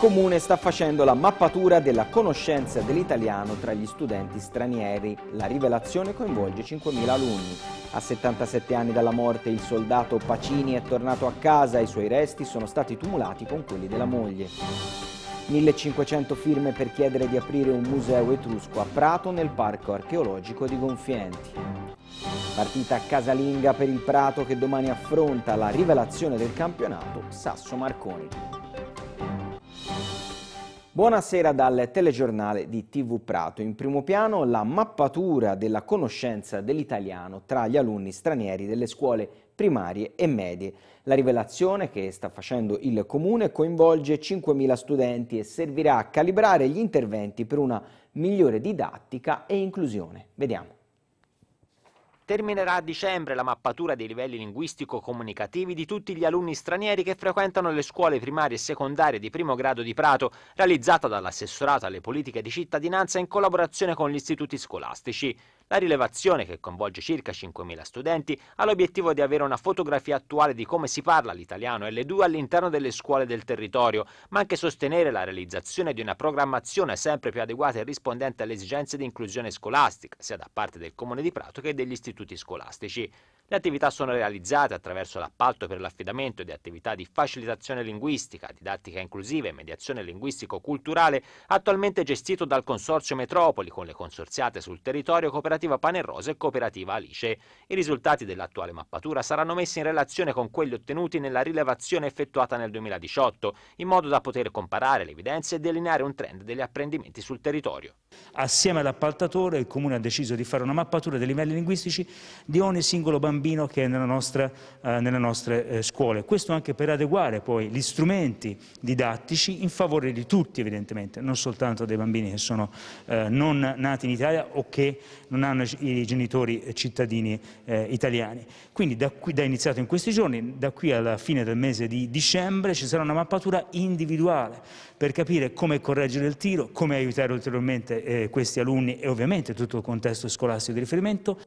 Comune sta facendo la mappatura della conoscenza dell'italiano tra gli studenti stranieri. La rivelazione coinvolge 5.000 alunni. A 77 anni dalla morte il soldato Pacini è tornato a casa e i suoi resti sono stati tumulati con quelli della moglie. 1500 firme per chiedere di aprire un museo etrusco a Prato nel parco archeologico di Gonfienti. Partita casalinga per il Prato che domani affronta la rivelazione del campionato Sasso Marconi. Buonasera dal telegiornale di TV Prato. In primo piano la mappatura della conoscenza dell'italiano tra gli alunni stranieri delle scuole primarie e medie. La rivelazione che sta facendo il comune coinvolge 5.000 studenti e servirà a calibrare gli interventi per una migliore didattica e inclusione. Vediamo. Terminerà a dicembre la mappatura dei livelli linguistico-comunicativi di tutti gli alunni stranieri che frequentano le scuole primarie e secondarie di primo grado di Prato, realizzata dall'assessorato alle politiche di cittadinanza in collaborazione con gli istituti scolastici. La rilevazione, che coinvolge circa 5.000 studenti, ha l'obiettivo di avere una fotografia attuale di come si parla l'italiano L2 all'interno delle scuole del territorio, ma anche sostenere la realizzazione di una programmazione sempre più adeguata e rispondente alle esigenze di inclusione scolastica, sia da parte del Comune di Prato che degli istituti scolastici. Le attività sono realizzate attraverso l'appalto per l'affidamento di attività di facilitazione linguistica, didattica inclusiva e mediazione linguistico-culturale, attualmente gestito dal Consorzio Metropoli con le consorziate sul territorio cooperative Cooperativa Pane e Rose e Cooperativa Alice. I risultati dell'attuale mappatura saranno messi in relazione con quelli ottenuti nella rilevazione effettuata nel 2018, in modo da poter comparare le evidenze e delineare un trend degli apprendimenti sul territorio. Assieme all'appaltatore il Comune ha deciso di fare una mappatura dei livelli linguistici di ogni singolo bambino che è nella nostra, eh, nelle nostre eh, scuole. Questo anche per adeguare poi gli strumenti didattici in favore di tutti evidentemente, non soltanto dei bambini che sono eh, non nati in Italia o che non hanno hanno i genitori cittadini eh, italiani. Quindi da qui, da iniziato in questi giorni, da qui alla fine del mese di dicembre ci sarà una mappatura individuale per capire come correggere il tiro, come aiutare ulteriormente eh, questi alunni e ovviamente tutto il contesto scolastico di riferimento.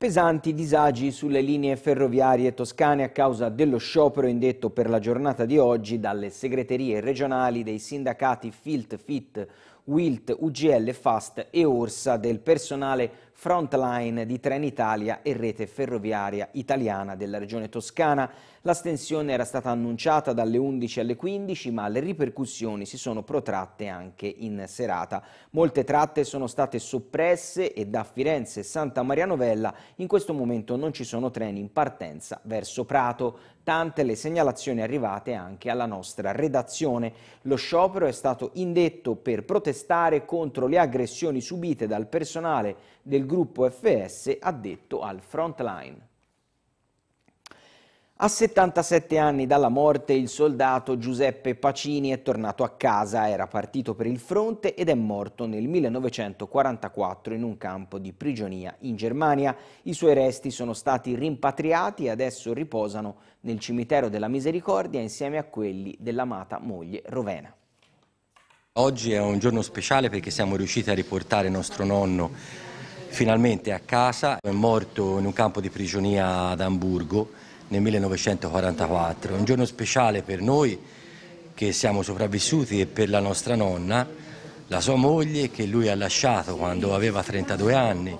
Pesanti disagi sulle linee ferroviarie toscane a causa dello sciopero indetto per la giornata di oggi dalle segreterie regionali dei sindacati Filt Fit Wilt, UGL, FAST e Orsa del personale frontline di Trenitalia e rete ferroviaria italiana della regione toscana. La stensione era stata annunciata dalle 11 alle 15, ma le ripercussioni si sono protratte anche in serata. Molte tratte sono state soppresse e da Firenze e Santa Maria Novella in questo momento non ci sono treni in partenza verso Prato. Tante le segnalazioni arrivate anche alla nostra redazione. Lo sciopero è stato indetto per protestare contro le aggressioni subite dal personale del gruppo FS addetto al frontline. A 77 anni dalla morte il soldato Giuseppe Pacini è tornato a casa, era partito per il fronte ed è morto nel 1944 in un campo di prigionia in Germania. I suoi resti sono stati rimpatriati e adesso riposano nel cimitero della Misericordia insieme a quelli dell'amata moglie Rovena. Oggi è un giorno speciale perché siamo riusciti a riportare nostro nonno finalmente a casa. È morto in un campo di prigionia ad Amburgo nel 1944. Un giorno speciale per noi che siamo sopravvissuti e per la nostra nonna, la sua moglie che lui ha lasciato quando aveva 32 anni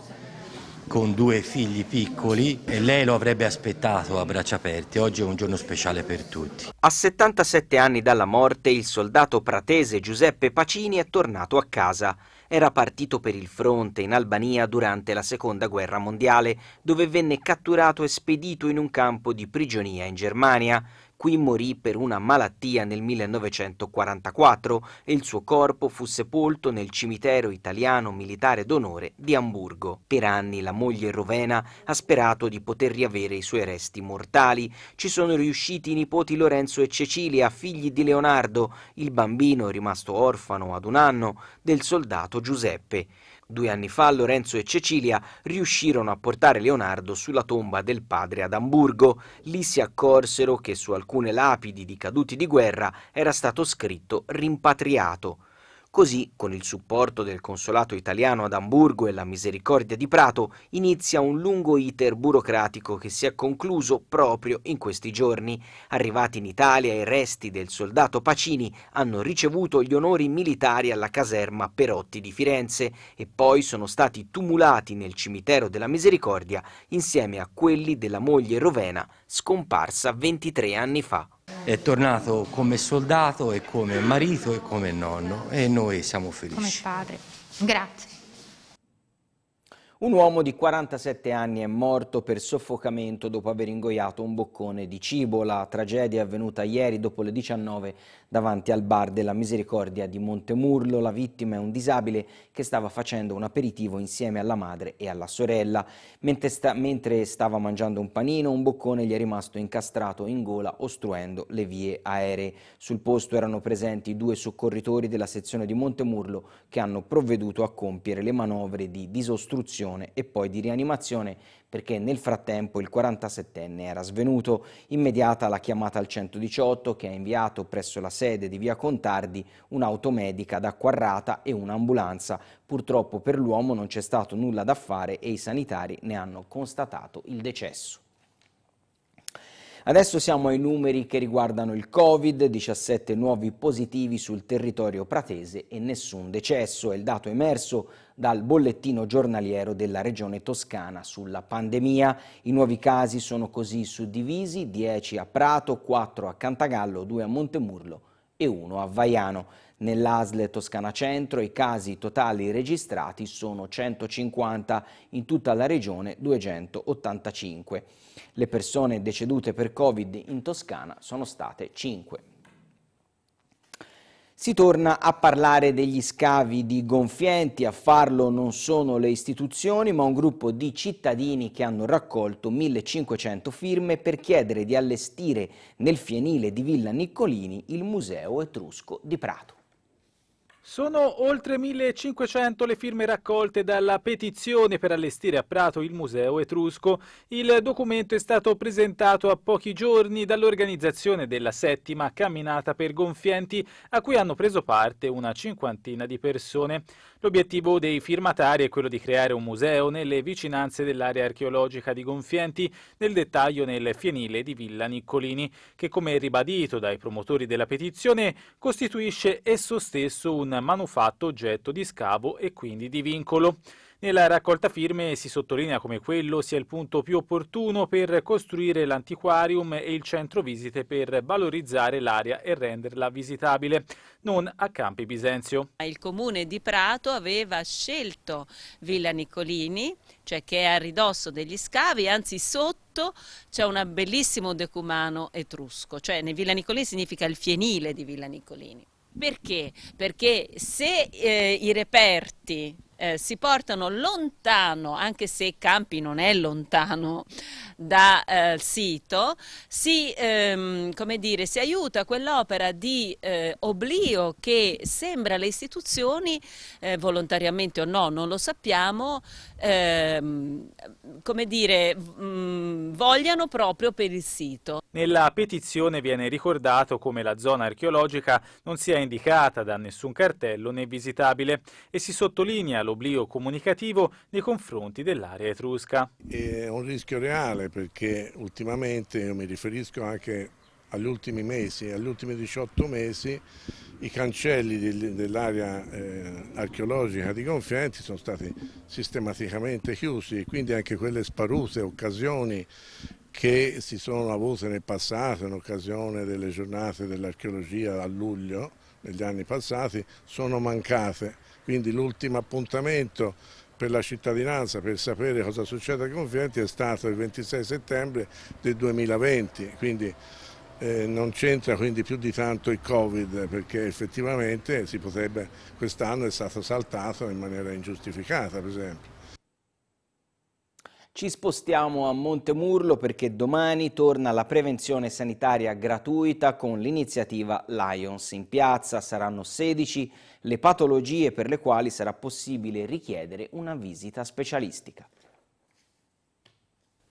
con due figli piccoli e lei lo avrebbe aspettato a braccia aperte. Oggi è un giorno speciale per tutti. A 77 anni dalla morte il soldato pratese Giuseppe Pacini è tornato a casa era partito per il fronte in Albania durante la Seconda Guerra Mondiale, dove venne catturato e spedito in un campo di prigionia in Germania. Qui morì per una malattia nel 1944 e il suo corpo fu sepolto nel cimitero italiano militare d'onore di Amburgo. Per anni la moglie Rovena ha sperato di poter riavere i suoi resti mortali. Ci sono riusciti i nipoti Lorenzo e Cecilia, figli di Leonardo, il bambino rimasto orfano ad un anno, del soldato Giuseppe. Due anni fa Lorenzo e Cecilia riuscirono a portare Leonardo sulla tomba del padre ad Amburgo. Lì si accorsero che su alcune lapidi di caduti di guerra era stato scritto rimpatriato. Così, con il supporto del Consolato italiano ad Amburgo e la Misericordia di Prato, inizia un lungo iter burocratico che si è concluso proprio in questi giorni. Arrivati in Italia, i resti del soldato Pacini hanno ricevuto gli onori militari alla caserma Perotti di Firenze e poi sono stati tumulati nel cimitero della Misericordia insieme a quelli della moglie Rovena, scomparsa 23 anni fa. È tornato come soldato e come marito e come nonno e noi siamo felici. Come padre. Grazie. Un uomo di 47 anni è morto per soffocamento dopo aver ingoiato un boccone di cibo. La tragedia è avvenuta ieri dopo le 19 davanti al bar della Misericordia di Montemurlo. La vittima è un disabile che stava facendo un aperitivo insieme alla madre e alla sorella. Mentre, sta, mentre stava mangiando un panino, un boccone gli è rimasto incastrato in gola ostruendo le vie aeree. Sul posto erano presenti due soccorritori della sezione di Montemurlo che hanno provveduto a compiere le manovre di disostruzione reanimazione e poi di rianimazione perché nel frattempo il 47enne era svenuto. Immediata la chiamata al 118 che ha inviato presso la sede di Via Contardi un'automedica da Quarrata e un'ambulanza. Purtroppo per l'uomo non c'è stato nulla da fare e i sanitari ne hanno constatato il decesso. Adesso siamo ai numeri che riguardano il Covid, 17 nuovi positivi sul territorio pratese e nessun decesso, è il dato emerso dal bollettino giornaliero della regione toscana sulla pandemia. I nuovi casi sono così suddivisi, 10 a Prato, 4 a Cantagallo, 2 a Montemurlo e 1 a Vaiano. Nell'ASL Toscana Centro i casi totali registrati sono 150, in tutta la regione 285. Le persone decedute per Covid in Toscana sono state 5. Si torna a parlare degli scavi di gonfienti, a farlo non sono le istituzioni ma un gruppo di cittadini che hanno raccolto 1500 firme per chiedere di allestire nel fienile di Villa Niccolini il Museo Etrusco di Prato. Sono oltre 1500 le firme raccolte dalla petizione per allestire a Prato il Museo Etrusco. Il documento è stato presentato a pochi giorni dall'organizzazione della settima camminata per gonfienti, a cui hanno preso parte una cinquantina di persone. L'obiettivo dei firmatari è quello di creare un museo nelle vicinanze dell'area archeologica di Gonfienti, nel dettaglio nel fienile di Villa Niccolini, che come ribadito dai promotori della petizione costituisce esso stesso un manufatto oggetto di scavo e quindi di vincolo. Nella raccolta firme si sottolinea come quello sia il punto più opportuno per costruire l'antiquarium e il centro visite per valorizzare l'area e renderla visitabile, non a Campi Bisenzio. Il comune di Prato aveva scelto Villa Nicolini, cioè che è a ridosso degli scavi, anzi sotto c'è un bellissimo decumano etrusco, cioè ne Villa Nicolini significa il fienile di Villa Nicolini. Perché? Perché se eh, i reperti eh, si portano lontano, anche se Campi non è lontano dal eh, sito, si, ehm, dire, si aiuta quell'opera di eh, oblio che sembra le istituzioni, eh, volontariamente o no, non lo sappiamo, ehm, come dire, mh, mm, vogliano proprio per il sito. Nella petizione viene ricordato come la zona archeologica non sia indicata da nessun cartello né visitabile e si sottolinea lo dall'oblio comunicativo nei confronti dell'area etrusca. È un rischio reale perché ultimamente, io mi riferisco anche agli ultimi mesi, agli ultimi 18 mesi, i cancelli dell'area eh, archeologica di Confidenti sono stati sistematicamente chiusi, e quindi anche quelle sparute occasioni che si sono avute nel passato, in occasione delle giornate dell'archeologia a luglio, negli anni passati, sono mancate quindi l'ultimo appuntamento per la cittadinanza, per sapere cosa succede ai confidenti è stato il 26 settembre del 2020, quindi eh, non c'entra quindi più di tanto il Covid perché effettivamente quest'anno è stato saltato in maniera ingiustificata per esempio. Ci spostiamo a Montemurlo perché domani torna la prevenzione sanitaria gratuita con l'iniziativa Lions in piazza. Saranno 16 le patologie per le quali sarà possibile richiedere una visita specialistica.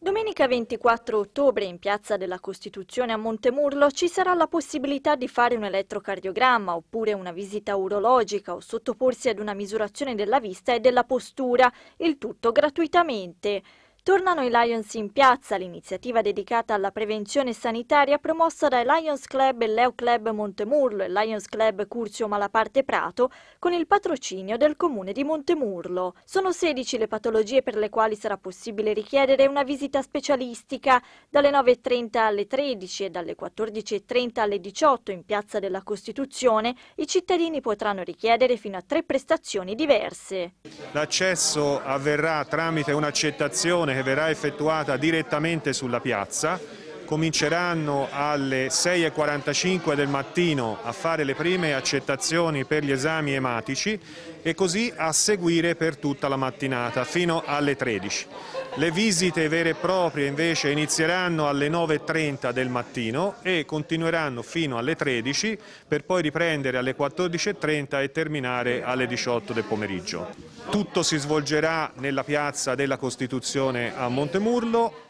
Domenica 24 ottobre in Piazza della Costituzione a Montemurlo ci sarà la possibilità di fare un elettrocardiogramma oppure una visita urologica o sottoporsi ad una misurazione della vista e della postura, il tutto gratuitamente. Tornano i Lions in piazza, l'iniziativa dedicata alla prevenzione sanitaria promossa dai Lions Club e Leo Club Montemurlo e Lions Club Curzio Malaparte Prato con il patrocinio del comune di Montemurlo. Sono 16 le patologie per le quali sarà possibile richiedere una visita specialistica dalle 9.30 alle 13 e dalle 14.30 alle 18 in piazza della Costituzione i cittadini potranno richiedere fino a tre prestazioni diverse. L'accesso avverrà tramite un'accettazione che verrà effettuata direttamente sulla piazza. Cominceranno alle 6.45 del mattino a fare le prime accettazioni per gli esami ematici e così a seguire per tutta la mattinata fino alle 13. Le visite vere e proprie invece inizieranno alle 9.30 del mattino e continueranno fino alle 13 per poi riprendere alle 14.30 e terminare alle 18 del pomeriggio. Tutto si svolgerà nella piazza della Costituzione a Montemurlo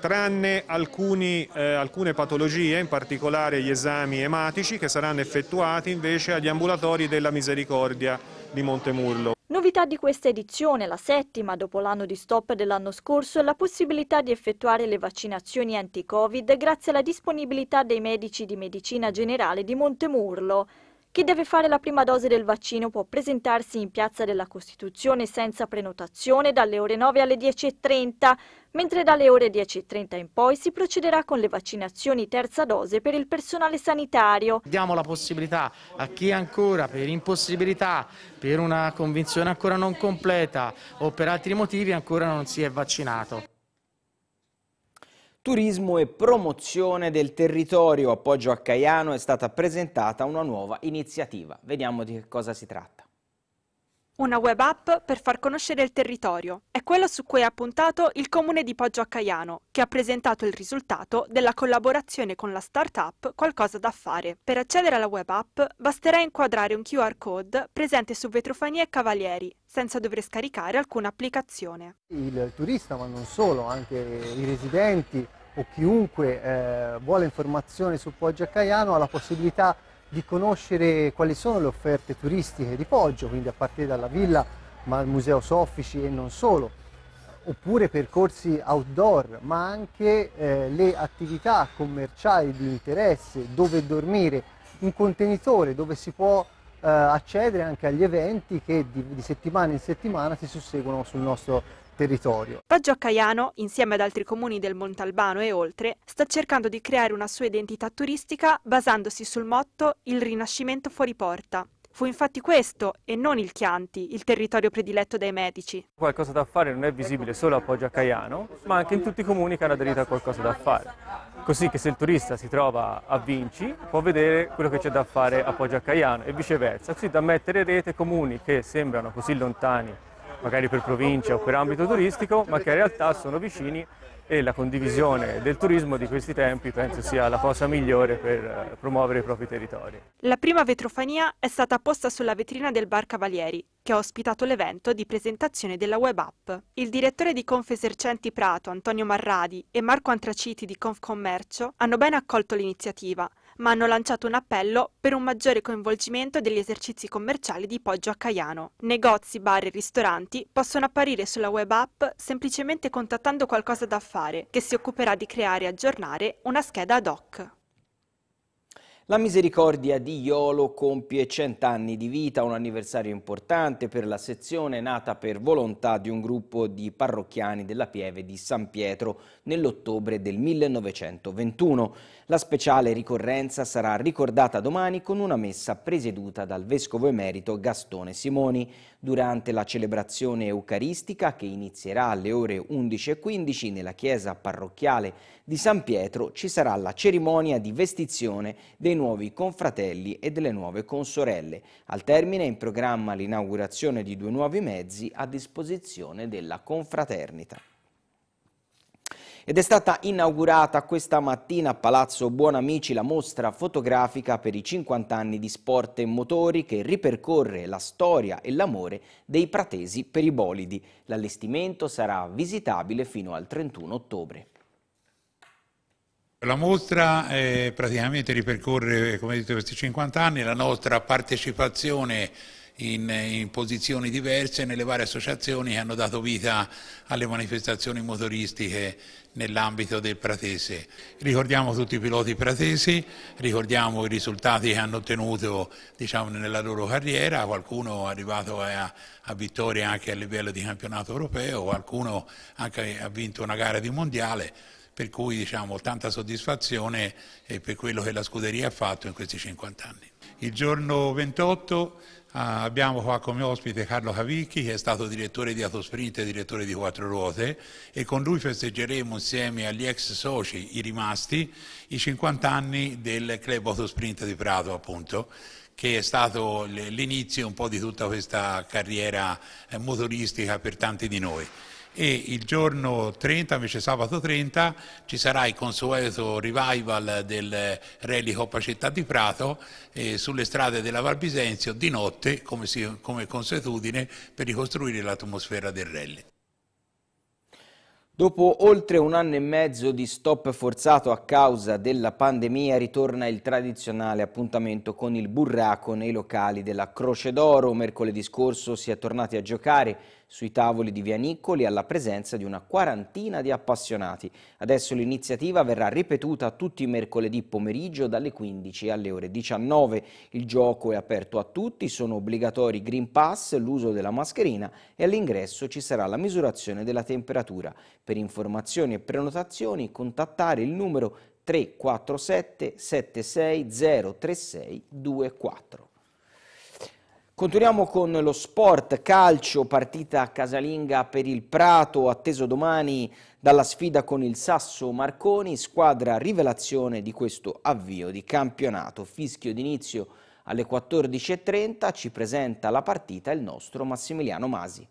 tranne alcuni, eh, alcune patologie, in particolare gli esami ematici che saranno effettuati invece agli ambulatori della Misericordia di Montemurlo. Novità di questa edizione, la settima dopo l'anno di stop dell'anno scorso, è la possibilità di effettuare le vaccinazioni anti-Covid grazie alla disponibilità dei medici di medicina generale di Montemurlo. Chi deve fare la prima dose del vaccino può presentarsi in Piazza della Costituzione senza prenotazione dalle ore 9 alle 10.30, mentre dalle ore 10.30 in poi si procederà con le vaccinazioni terza dose per il personale sanitario. Diamo la possibilità a chi ancora per impossibilità, per una convinzione ancora non completa o per altri motivi ancora non si è vaccinato. Turismo e promozione del territorio Appoggio a Caiano è stata presentata una nuova iniziativa. Vediamo di che cosa si tratta. Una web app per far conoscere il territorio. È quello su cui ha puntato il comune di Poggio a Caiano, che ha presentato il risultato della collaborazione con la startup Qualcosa da fare. Per accedere alla web app basterà inquadrare un QR code presente su Vetrofania e Cavalieri, senza dover scaricare alcuna applicazione. Il turista, ma non solo, anche i residenti o chiunque eh, vuole informazioni su Poggio a Caiano ha la possibilità di di conoscere quali sono le offerte turistiche di Poggio, quindi a partire dalla villa, ma al museo Soffici e non solo, oppure percorsi outdoor, ma anche eh, le attività commerciali di interesse, dove dormire, un contenitore dove si può eh, accedere anche agli eventi che di, di settimana in settimana si susseguono sul nostro territorio. Poggio a Caiano, insieme ad altri comuni del Montalbano e oltre, sta cercando di creare una sua identità turistica basandosi sul motto Il Rinascimento fuori porta. Fu infatti questo, e non il Chianti, il territorio prediletto dai medici. Qualcosa da fare non è visibile solo a Poggio a Caiano, ma anche in tutti i comuni che hanno aderito a qualcosa da fare. Così che se il turista si trova a Vinci, può vedere quello che c'è da fare a Poggio a Caiano e viceversa, così da mettere in rete comuni che sembrano così lontani magari per provincia o per ambito turistico, ma che in realtà sono vicini e la condivisione del turismo di questi tempi penso sia la cosa migliore per eh, promuovere i propri territori. La prima vetrofania è stata posta sulla vetrina del Bar Cavalieri, che ha ospitato l'evento di presentazione della web app. Il direttore di Confesercenti Prato, Antonio Marradi, e Marco Antraciti di Confcommercio hanno ben accolto l'iniziativa, ma hanno lanciato un appello per un maggiore coinvolgimento degli esercizi commerciali di Poggio a Caiano. Negozi, bar e ristoranti possono apparire sulla web app semplicemente contattando qualcosa da fare, che si occuperà di creare e aggiornare una scheda ad hoc. La misericordia di Iolo compie cent'anni di vita, un anniversario importante per la sezione nata per volontà di un gruppo di parrocchiani della Pieve di San Pietro nell'ottobre del 1921. La speciale ricorrenza sarà ricordata domani con una messa presieduta dal Vescovo Emerito Gastone Simoni. Durante la celebrazione eucaristica, che inizierà alle ore 11.15 nella chiesa parrocchiale di San Pietro, ci sarà la cerimonia di vestizione dei nuovi confratelli e delle nuove consorelle. Al termine è in programma l'inaugurazione di due nuovi mezzi a disposizione della confraternita ed è stata inaugurata questa mattina a Palazzo Buonamici la mostra fotografica per i 50 anni di sport e motori che ripercorre la storia e l'amore dei pratesi per i bolidi. L'allestimento sarà visitabile fino al 31 ottobre. La mostra eh, praticamente ripercorre, come detto, questi 50 anni, la nostra partecipazione in, in posizioni diverse nelle varie associazioni che hanno dato vita alle manifestazioni motoristiche nell'ambito del Pratese. Ricordiamo tutti i piloti pratesi, ricordiamo i risultati che hanno ottenuto diciamo, nella loro carriera, qualcuno è arrivato a, a vittorie anche a livello di campionato europeo, qualcuno anche ha vinto una gara di mondiale, per cui diciamo, tanta soddisfazione per quello che la scuderia ha fatto in questi 50 anni. Il giorno 28 Ah, abbiamo qua come ospite Carlo Cavicchi che è stato direttore di Autosprint e direttore di Quattro Ruote e con lui festeggeremo insieme agli ex soci, i rimasti, i 50 anni del club Autosprint di Prato appunto che è stato l'inizio un po' di tutta questa carriera eh, motoristica per tanti di noi e il giorno 30, invece sabato 30, ci sarà il consueto revival del Rally Coppa Città di Prato eh, sulle strade della Val Bisenzio di notte, come, si, come consuetudine, per ricostruire l'atmosfera del rally. Dopo oltre un anno e mezzo di stop forzato a causa della pandemia ritorna il tradizionale appuntamento con il burraco nei locali della Croce d'Oro. Mercoledì scorso si è tornati a giocare sui tavoli di Via Niccoli alla presenza di una quarantina di appassionati. Adesso l'iniziativa verrà ripetuta tutti i mercoledì pomeriggio dalle 15 alle ore 19. Il gioco è aperto a tutti, sono obbligatori Green Pass, l'uso della mascherina e all'ingresso ci sarà la misurazione della temperatura. Per informazioni e prenotazioni contattare il numero 347 7603624. Continuiamo con lo sport, calcio, partita casalinga per il Prato, atteso domani dalla sfida con il Sasso Marconi, squadra rivelazione di questo avvio di campionato. Fischio d'inizio alle 14.30 ci presenta la partita il nostro Massimiliano Masi.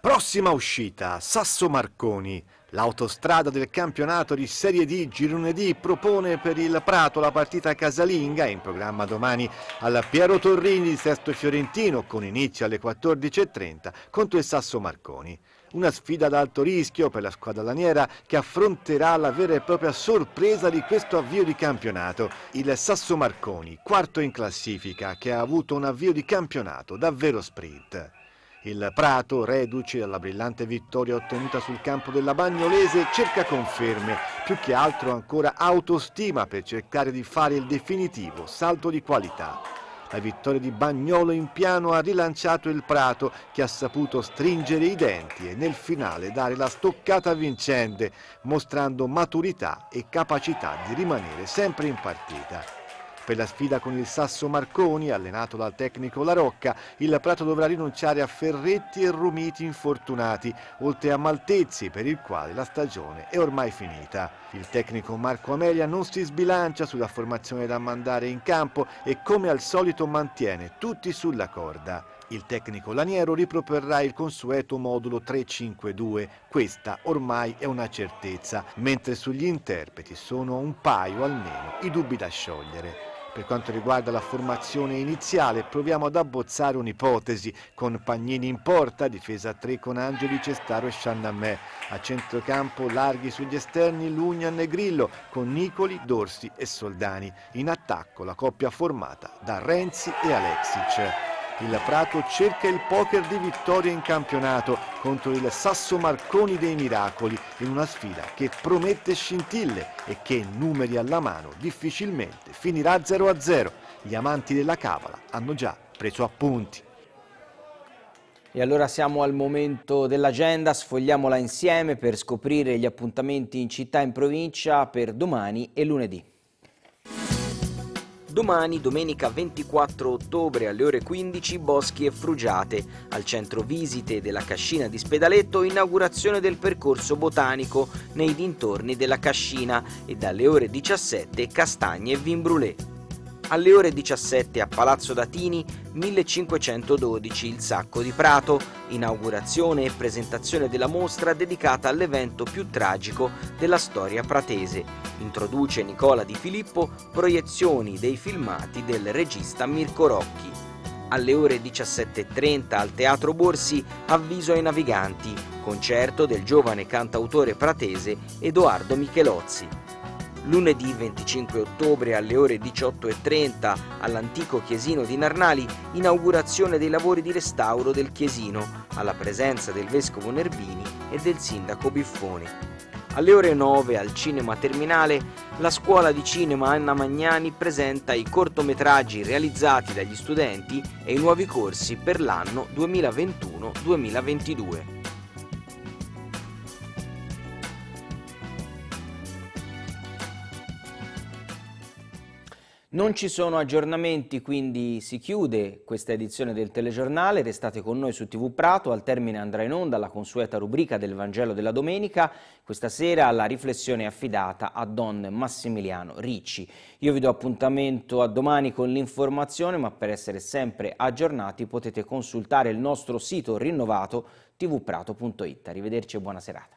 Prossima uscita, Sasso Marconi. L'autostrada del campionato di Serie D Girone D propone per il Prato la partita casalinga in programma domani alla Piero Torrini di Sesto Fiorentino con inizio alle 14.30 contro il Sasso Marconi. Una sfida ad alto rischio per la squadra laniera che affronterà la vera e propria sorpresa di questo avvio di campionato. Il Sasso Marconi, quarto in classifica, che ha avuto un avvio di campionato davvero sprint. Il Prato, reduce dalla brillante vittoria ottenuta sul campo della Bagnolese, cerca conferme, più che altro ancora autostima per cercare di fare il definitivo salto di qualità. La vittoria di Bagnolo in piano ha rilanciato il Prato che ha saputo stringere i denti e nel finale dare la stoccata vincente, mostrando maturità e capacità di rimanere sempre in partita. Per la sfida con il Sasso Marconi, allenato dal tecnico La Rocca, il Prato dovrà rinunciare a Ferretti e Rumiti infortunati, oltre a Maltezzi per il quale la stagione è ormai finita. Il tecnico Marco Amelia non si sbilancia sulla formazione da mandare in campo e come al solito mantiene tutti sulla corda. Il tecnico Laniero riproporrà il consueto modulo 3-5-2, questa ormai è una certezza, mentre sugli interpreti sono un paio almeno i dubbi da sciogliere. Per quanto riguarda la formazione iniziale, proviamo ad abbozzare un'ipotesi con Pagnini in porta, difesa a 3 con Angeli, Cestaro e Chandamè. A centrocampo larghi sugli esterni Lugnan e Grillo con Nicoli, Dorsi e Soldani. In attacco la coppia formata da Renzi e Alexic. Il Prato cerca il poker di vittoria in campionato contro il Sasso Marconi dei Miracoli in una sfida che promette scintille e che, numeri alla mano, difficilmente finirà 0-0. Gli amanti della Cavala hanno già preso appunti. E allora siamo al momento dell'agenda, sfogliamola insieme per scoprire gli appuntamenti in città e in provincia per domani e lunedì. Domani, domenica 24 ottobre alle ore 15, Boschi e Frugiate, al centro visite della Cascina di Spedaletto, inaugurazione del percorso botanico nei dintorni della Cascina e dalle ore 17 Castagne e Vimbrulé alle ore 17 a Palazzo Datini 1512 il Sacco di Prato, inaugurazione e presentazione della mostra dedicata all'evento più tragico della storia pratese. Introduce Nicola Di Filippo proiezioni dei filmati del regista Mirko Rocchi. Alle ore 17.30 al Teatro Borsi avviso ai naviganti, concerto del giovane cantautore pratese Edoardo Michelozzi. Lunedì 25 ottobre alle ore 18.30 all'antico chiesino di Narnali inaugurazione dei lavori di restauro del chiesino alla presenza del vescovo Nervini e del sindaco Biffoni. Alle ore 9 al Cinema Terminale la scuola di cinema Anna Magnani presenta i cortometraggi realizzati dagli studenti e i nuovi corsi per l'anno 2021-2022. Non ci sono aggiornamenti, quindi si chiude questa edizione del telegiornale. Restate con noi su TV Prato. Al termine andrà in onda la consueta rubrica del Vangelo della Domenica. Questa sera la riflessione è affidata a Don Massimiliano Ricci. Io vi do appuntamento a domani con l'informazione, ma per essere sempre aggiornati potete consultare il nostro sito rinnovato tvprato.it. Arrivederci e buona serata.